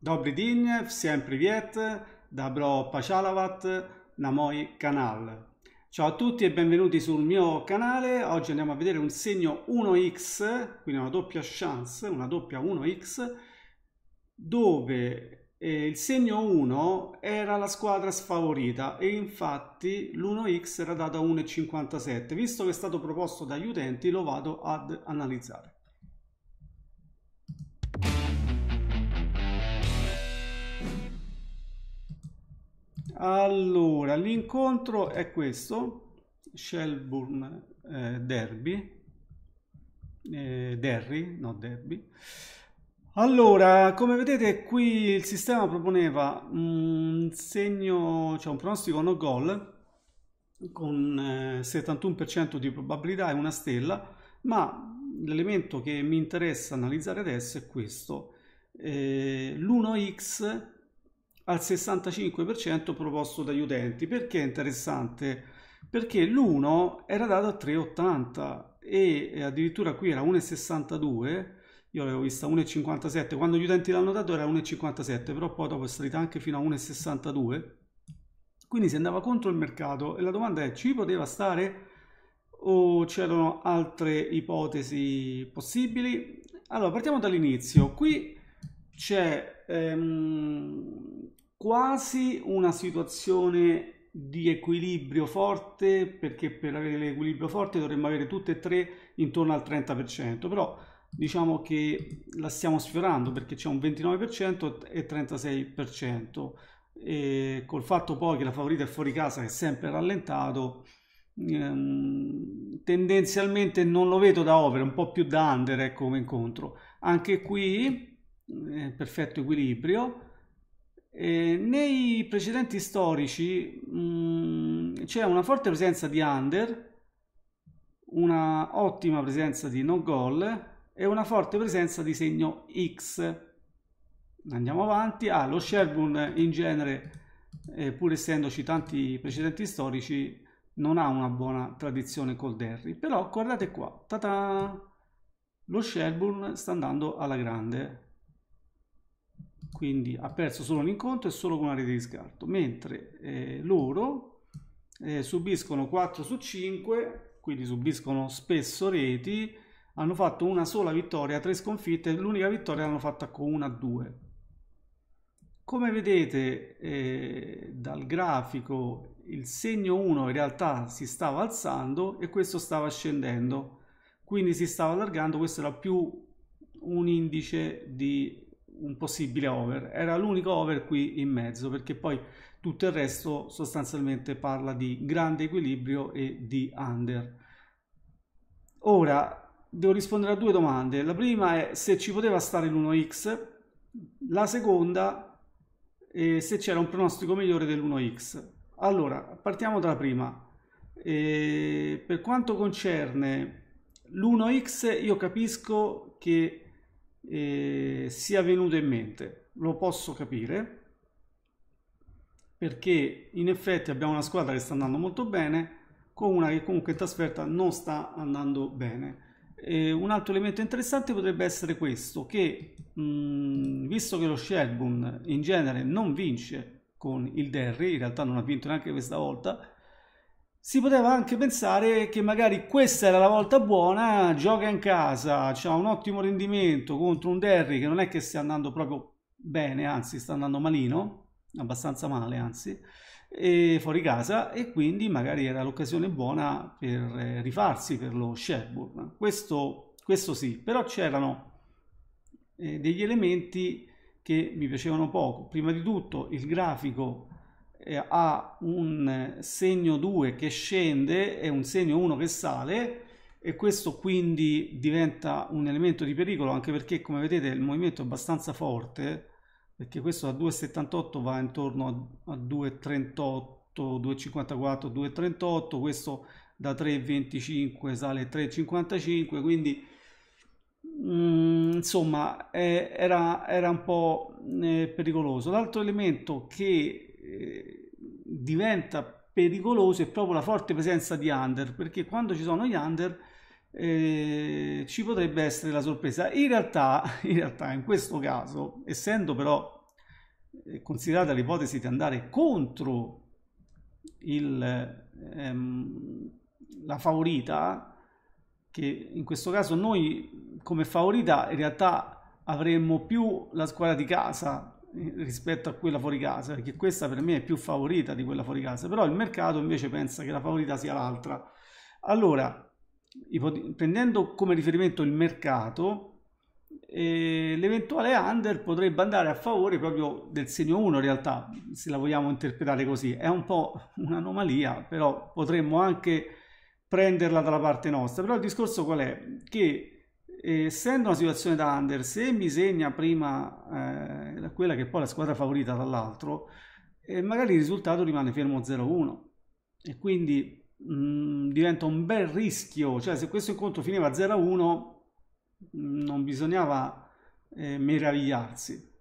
Dobri din, всем привет, добро пожаловать на мой канal. Ciao a tutti e benvenuti sul mio canale. Oggi andiamo a vedere un segno 1x, quindi una doppia chance, una doppia 1x, dove eh, il segno 1 era la squadra sfavorita e infatti l'1x era data 1,57. Visto che è stato proposto dagli utenti lo vado ad analizzare. Allora, l'incontro è questo, Shelburne eh, Derby, eh, Derry, no Derby. Allora, come vedete qui il sistema proponeva un segno, cioè un pronostico no gol con eh, 71% di probabilità e una stella, ma l'elemento che mi interessa analizzare adesso è questo. Eh, L'1x al 65% proposto dagli utenti. Perché è interessante? Perché l'1 era dato a 3,80 e addirittura qui era 1,62 io l'avevo vista 1,57 quando gli utenti l'hanno dato era 1,57 però poi dopo è salita anche fino a 1,62 quindi si andava contro il mercato e la domanda è ci poteva stare o c'erano altre ipotesi possibili allora partiamo dall'inizio qui c'è ehm, quasi una situazione di equilibrio forte perché per avere l'equilibrio forte dovremmo avere tutte e tre intorno al 30% però diciamo che la stiamo sfiorando perché c'è un 29% e 36% e col fatto poi che la favorita è fuori casa che è sempre rallentato ehm, tendenzialmente non lo vedo da over un po' più da under ecco come incontro anche qui eh, perfetto equilibrio eh, nei precedenti storici mm, c'è una forte presenza di under, una ottima presenza di no goal e una forte presenza di segno X. Andiamo avanti. Ah, lo Sherburne in genere, eh, pur essendoci tanti precedenti storici, non ha una buona tradizione col derry. Però guardate qua, ta lo Sherburne sta andando alla grande quindi ha perso solo un incontro e solo con una rete di scarto, mentre eh, loro eh, subiscono 4 su 5, quindi subiscono spesso reti, hanno fatto una sola vittoria, 3 sconfitte, l'unica vittoria l'hanno fatta con una a 2. Come vedete eh, dal grafico il segno 1 in realtà si stava alzando e questo stava scendendo, quindi si stava allargando, questo era più un indice di un possibile over. Era l'unico over qui in mezzo perché poi tutto il resto sostanzialmente parla di grande equilibrio e di under. Ora devo rispondere a due domande. La prima è se ci poteva stare l'1x, la seconda è se c'era un pronostico migliore dell'1x. Allora, partiamo dalla prima. E per quanto concerne l'1x, io capisco che eh, sia venuto in mente, lo posso capire, perché in effetti abbiamo una squadra che sta andando molto bene, con una che comunque in trasferta non sta andando bene. E un altro elemento interessante potrebbe essere questo, che mh, mm, visto che lo Shelburne in genere non vince con il Derry, in realtà non ha vinto neanche questa volta, si poteva anche pensare che magari questa era la volta buona, gioca in casa, ha un ottimo rendimento contro un Derry che non è che stia andando proprio bene, anzi sta andando malino, abbastanza male anzi, fuori casa e quindi magari era l'occasione buona per eh, rifarsi per lo Sherburne. Questo, questo sì, però c'erano eh, degli elementi che mi piacevano poco. Prima di tutto il grafico eh, ha un segno 2 che scende e un segno 1 che sale e questo quindi diventa un elemento di pericolo anche perché come vedete il movimento è abbastanza forte perché questo da 2,78 va intorno a 2,38 2,54 2,38 questo da 3,25 sale 3,55 quindi mh, mm, insomma eh, era, era un po' eh, pericoloso l'altro elemento che eh, diventa pericoloso è proprio la forte presenza di under, perché quando ci sono gli under eh, ci potrebbe essere la sorpresa. In realtà, in realtà, in questo caso, essendo però eh, considerata l'ipotesi di andare contro il, ehm, la favorita, che in questo caso noi come favorita in realtà avremmo più la squadra di casa rispetto a quella fuori casa, perché questa per me è più favorita di quella fuori casa, però il mercato invece pensa che la favorita sia l'altra. Allora, prendendo come riferimento il mercato, eh, l'eventuale under potrebbe andare a favore proprio del segno 1 in realtà, se la vogliamo interpretare così. È un po' un'anomalia, però potremmo anche prenderla dalla parte nostra. Però il discorso qual è? Che essendo una situazione da under, se mi segna prima eh, quella che poi la squadra favorita dall'altro, eh, magari il risultato rimane fermo 0-1 e quindi mh, mm, diventa un bel rischio, cioè se questo incontro finiva 0-1 non bisognava eh, meravigliarsi.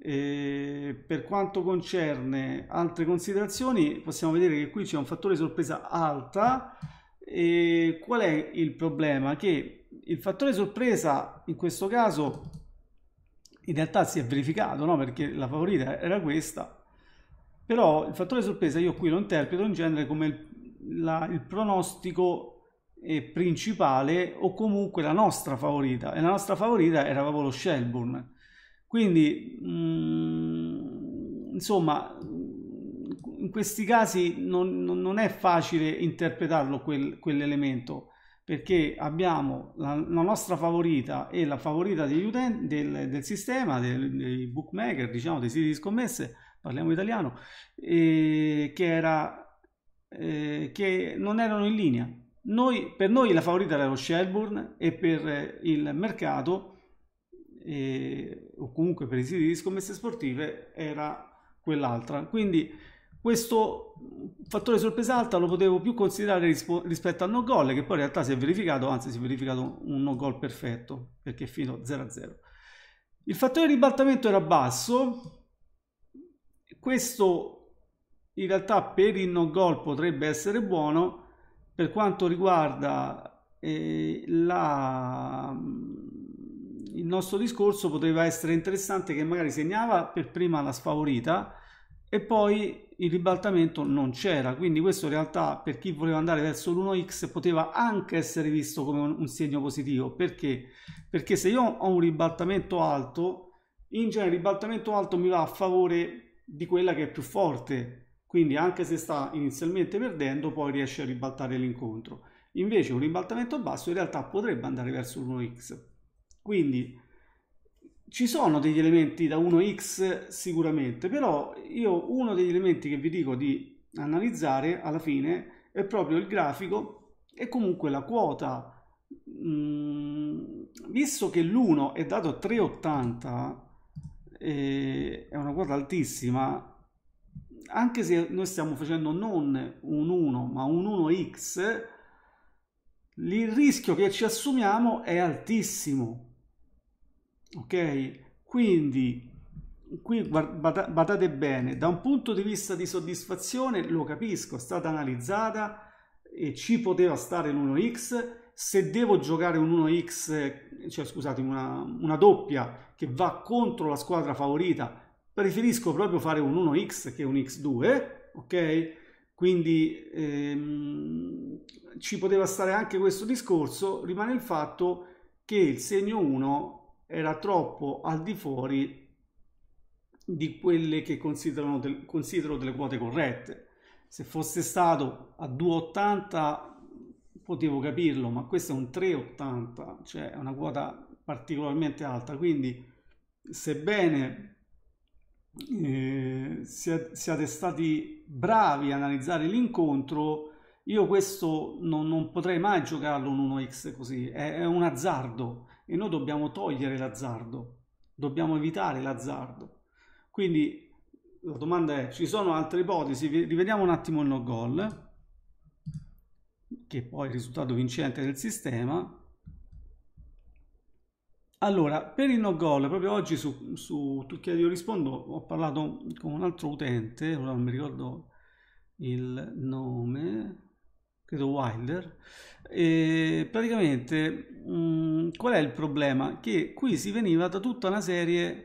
E per quanto concerne altre considerazioni, possiamo vedere che qui c'è un fattore sorpresa alta. E qual è il problema? Che il fattore sorpresa in questo caso in realtà si è verificato, no? perché la favorita era questa, però il fattore sorpresa io qui lo interpreto in genere come il, la, il pronostico eh, principale o comunque la nostra favorita, e la nostra favorita era proprio lo Shelburne. Quindi, mh, mm, insomma, in questi casi non, non è facile interpretarlo quel, quell'elemento perché abbiamo la, la nostra favorita e la favorita degli utenti, del, del sistema, del, dei bookmaker, diciamo, dei siti di scommesse, parliamo italiano, eh, che, era, eh, che non erano in linea. Noi, per noi la favorita era lo Shelbourne e per il mercato, eh, o comunque per i siti di scommesse sportive, era quell'altra. Quindi questo fattore sorpresa alta lo potevo più considerare rispetto al no gol, che poi in realtà si è verificato, anzi si è verificato un no gol perfetto, perché fino 0-0. Il fattore ribaltamento era basso, questo in realtà per il no gol potrebbe essere buono, per quanto riguarda eh, la, il nostro discorso poteva essere interessante che magari segnava per prima la sfavorita, e poi il ribaltamento non c'era quindi questo in realtà per chi voleva andare verso l'1x poteva anche essere visto come un, un, segno positivo perché perché se io ho un ribaltamento alto in genere il ribaltamento alto mi va a favore di quella che è più forte quindi anche se sta inizialmente perdendo poi riesce a ribaltare l'incontro invece un ribaltamento basso in realtà potrebbe andare verso l'1x quindi ci sono degli elementi da 1x sicuramente, però io uno degli elementi che vi dico di analizzare alla fine è proprio il grafico e comunque la quota. Mm, visto che l'1 è dato a 3,80, eh, è una quota altissima, anche se noi stiamo facendo non un 1 ma un 1x, il rischio che ci assumiamo è altissimo ok? Quindi qui badate bene, da un punto di vista di soddisfazione lo capisco, è stata analizzata e ci poteva stare l'1x, se devo giocare un 1x, cioè scusate, una, una, doppia che va contro la squadra favorita, preferisco proprio fare un 1x che un x2, ok? Quindi ehm, ci poteva stare anche questo discorso, rimane il fatto che il segno 1 era troppo al di fuori di quelle che considerano del, considero delle quote corrette. Se fosse stato a 2,80 potevo capirlo, ma questo è un 3,80, cioè una quota particolarmente alta. Quindi, sebbene eh, siate stati bravi a analizzare l'incontro, io questo non, non potrei mai giocarlo un 1x così, è, è un azzardo e noi dobbiamo togliere l'azzardo, dobbiamo evitare l'azzardo. Quindi la domanda è, ci sono altre ipotesi? Rivediamo un attimo il no goal, che è poi il risultato vincente del sistema. Allora, per il no goal, proprio oggi su, su Turchia Io Rispondo ho parlato con un altro utente, ora non mi ricordo il nome, credo Wilder, e praticamente mh, mm, qual è il problema? Che qui si veniva da tutta una serie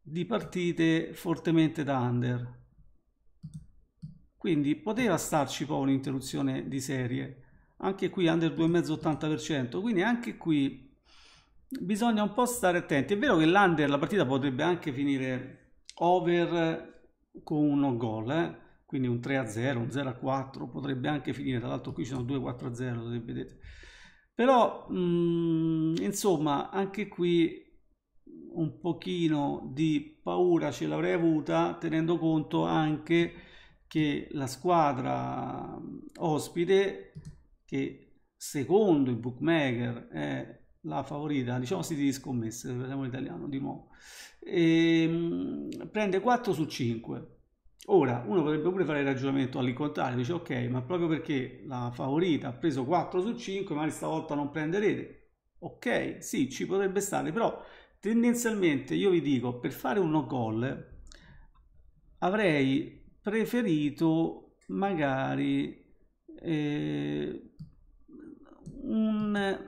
di partite fortemente da under, quindi poteva starci poi un'interruzione di serie, anche qui under 2,5-80%, quindi anche qui bisogna un po' stare attenti. È vero che l'under la partita potrebbe anche finire over con uno gol, eh? quindi un 3 a 0, un 0 a 4, potrebbe anche finire, tra l'altro qui ci sono 2 4 a 0, vedete. Però, mh, mm, insomma, anche qui un pochino di paura ce l'avrei avuta, tenendo conto anche che la squadra mm, ospite, che secondo i bookmaker è la favorita, diciamo siti di scommesse, vediamo in italiano di nuovo, e, ehm, mh, prende 4 su 5 Ora, uno potrebbe pure fare il ragionamento all'incontrario, dice ok, ma proprio perché la favorita ha preso 4 su 5, magari stavolta non prenderete. Ok, sì, ci potrebbe stare, però tendenzialmente io vi dico, per fare un no call avrei preferito magari eh, un,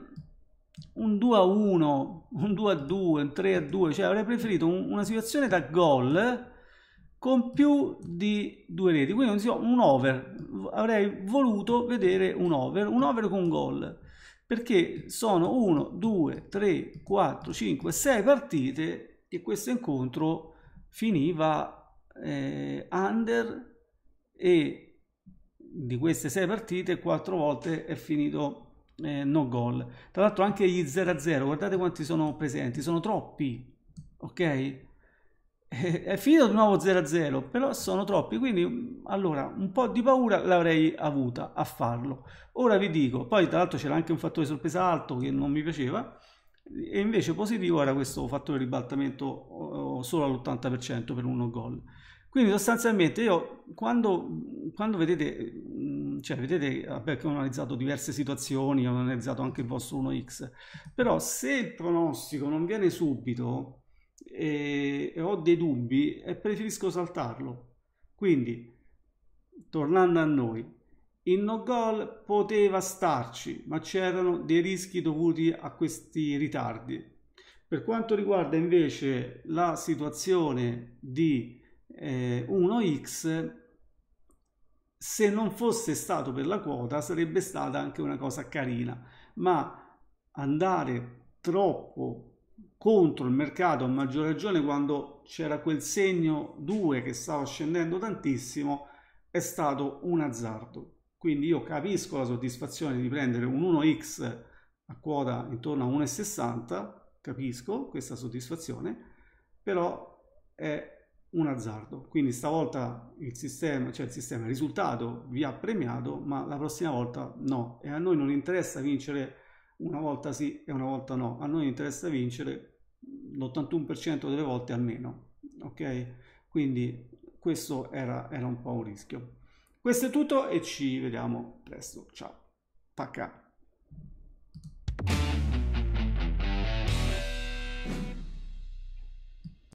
un 2 a 1, un 2 a 2, un 3 a 2, cioè avrei preferito un, una situazione da gol con più di due reti, quindi insomma, un over, avrei voluto vedere un over, un over con gol, perché sono 1, 2, 3, 4, 5, 6 partite e questo incontro finiva eh, under e di queste 6 partite 4 volte è finito eh, no gol. Tra l'altro anche gli 0-0, guardate quanti sono presenti, sono troppi, ok? è finito di nuovo 0-0, però sono troppi, quindi mm, allora un po' di paura l'avrei avuta a farlo. Ora vi dico, poi tra l'altro c'era anche un fattore sorpresa alto che non mi piaceva, e invece positivo era questo fattore ribaltamento oh, oh, solo all'80% per uno gol. Quindi sostanzialmente io quando, quando vedete, mm, cioè vedete, vabbè ho analizzato diverse situazioni, ho analizzato anche il vostro 1x, però se il pronostico non viene subito, e, e ho dei dubbi e preferisco saltarlo. Quindi, tornando a noi, il no goal poteva starci, ma c'erano dei rischi dovuti a questi ritardi. Per quanto riguarda invece la situazione di eh, 1x, se non fosse stato per la quota sarebbe stata anche una cosa carina, ma andare troppo contro il mercato a maggior ragione quando c'era quel segno 2 che stava scendendo tantissimo è stato un azzardo quindi io capisco la soddisfazione di prendere un 1x a quota intorno a 1,60 capisco questa soddisfazione però è un azzardo quindi stavolta il sistema cioè il sistema il risultato vi ha premiato ma la prossima volta no e a noi non interessa vincere una volta sì e una volta no. A noi interessa vincere l'81% delle volte almeno, ok? Quindi questo era, era un po' un rischio. Questo è tutto e ci vediamo presto. Ciao. Pacca.